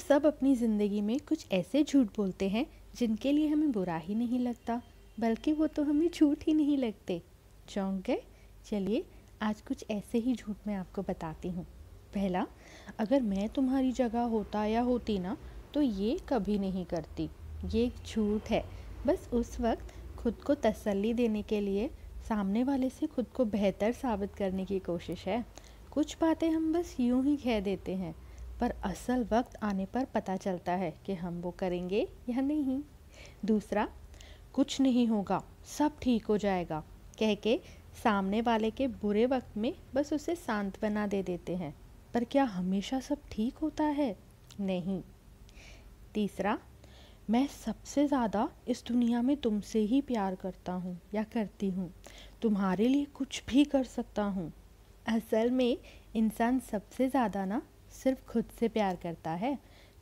सब अपनी ज़िंदगी में कुछ ऐसे झूठ बोलते हैं जिनके लिए हमें बुरा ही नहीं लगता बल्कि वो तो हमें झूठ ही नहीं लगते चौंक गए चलिए आज कुछ ऐसे ही झूठ मैं आपको बताती हूँ पहला अगर मैं तुम्हारी जगह होता या होती ना तो ये कभी नहीं करती ये एक झूठ है बस उस वक्त खुद को तसल्ली देने के लिए सामने वाले से खुद को बेहतर साबित करने की कोशिश है कुछ बातें हम बस यूं ही कह देते हैं पर असल वक्त आने पर पता चलता है कि हम वो करेंगे या नहीं दूसरा कुछ नहीं होगा सब ठीक हो जाएगा कह के सामने वाले के बुरे वक्त में बस उसे शांत बना दे देते हैं पर क्या हमेशा सब ठीक होता है नहीं तीसरा मैं सबसे ज़्यादा इस दुनिया में तुमसे ही प्यार करता हूँ या करती हूँ तुम्हारे लिए कुछ भी कर सकता हूँ असल में इंसान सबसे ज़्यादा ना सिर्फ खुद से प्यार करता है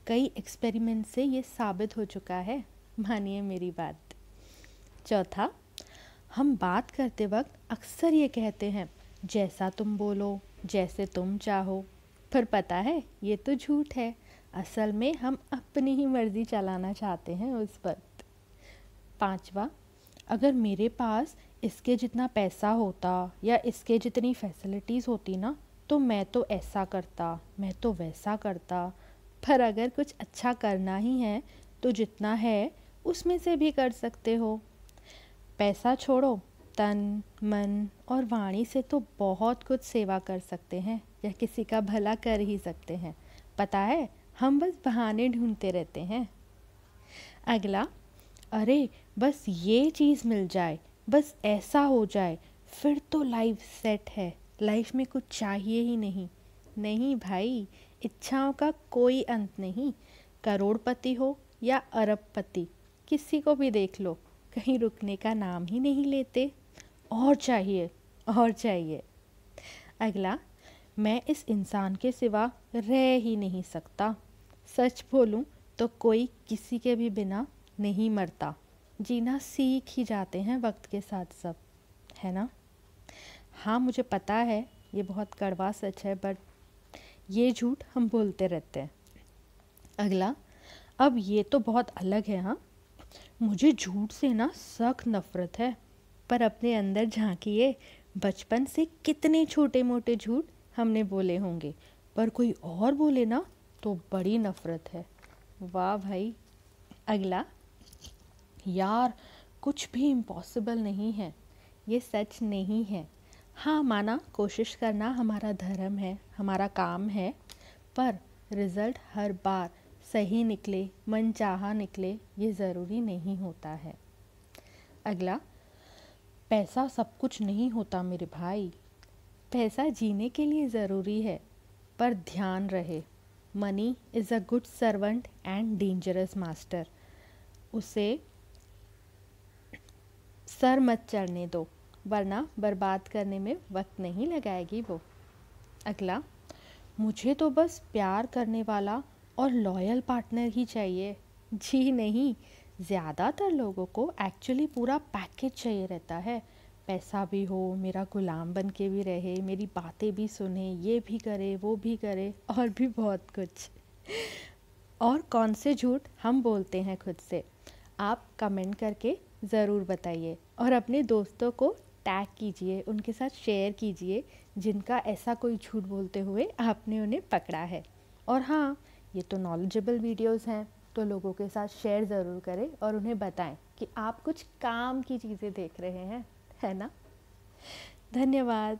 कई एक्सपेरिमेंट से ये साबित हो चुका है मानिए मेरी बात चौथा हम बात करते वक्त अक्सर ये कहते हैं जैसा तुम बोलो जैसे तुम चाहो पर पता है ये तो झूठ है असल में हम अपनी ही मर्ज़ी चलाना चाहते हैं उस वक्त पांचवा अगर मेरे पास इसके जितना पैसा होता या इसके जितनी फैसिलिटीज़ होती ना तो मैं तो ऐसा करता मैं तो वैसा करता पर अगर कुछ अच्छा करना ही है तो जितना है उसमें से भी कर सकते हो पैसा छोड़ो तन मन और वाणी से तो बहुत कुछ सेवा कर सकते हैं या किसी का भला कर ही सकते हैं पता है हम बस बहाने ढूंढते रहते हैं अगला अरे बस ये चीज़ मिल जाए बस ऐसा हो जाए फिर तो लाइफ सेट है लाइफ में कुछ चाहिए ही नहीं नहीं भाई इच्छाओं का कोई अंत नहीं करोड़पति हो या अरबपति किसी को भी देख लो कहीं रुकने का नाम ही नहीं लेते और चाहिए और चाहिए अगला मैं इस इंसान के सिवा रह ही नहीं सकता सच बोलूँ तो कोई किसी के भी बिना नहीं मरता जीना सीख ही जाते हैं वक्त के साथ सब है ना हाँ मुझे पता है ये बहुत कड़वा सच है बट ये झूठ हम बोलते रहते हैं अगला अब ये तो बहुत अलग है हाँ मुझे झूठ से ना सख्त नफरत है पर अपने अंदर झांकिए बचपन से कितने छोटे मोटे झूठ हमने बोले होंगे पर कोई और बोले ना तो बड़ी नफरत है वाह भाई अगला यार कुछ भी इम्पॉसिबल नहीं है ये सच नहीं है हाँ माना कोशिश करना हमारा धर्म है हमारा काम है पर रिज़ल्ट हर बार सही निकले मन चाहा निकले ये ज़रूरी नहीं होता है अगला पैसा सब कुछ नहीं होता मेरे भाई पैसा जीने के लिए ज़रूरी है पर ध्यान रहे money is a good servant and dangerous master उसे सर मत चढ़ने दो वरना बर्बाद करने में वक्त नहीं लगाएगी वो अगला मुझे तो बस प्यार करने वाला और लॉयल पार्टनर ही चाहिए जी नहीं ज़्यादातर लोगों को एक्चुअली पूरा पैकेज चाहिए रहता है पैसा भी हो मेरा गुलाम बन के भी रहे मेरी बातें भी सुने ये भी करे वो भी करे और भी बहुत कुछ और कौन से झूठ हम बोलते हैं खुद से आप कमेंट करके ज़रूर बताइए और अपने दोस्तों को टैग कीजिए उनके साथ शेयर कीजिए जिनका ऐसा कोई झूठ बोलते हुए आपने उन्हें पकड़ा है और हाँ ये तो नॉलेजेबल वीडियोस हैं तो लोगों के साथ शेयर ज़रूर करें और उन्हें बताएं कि आप कुछ काम की चीज़ें देख रहे हैं है ना धन्यवाद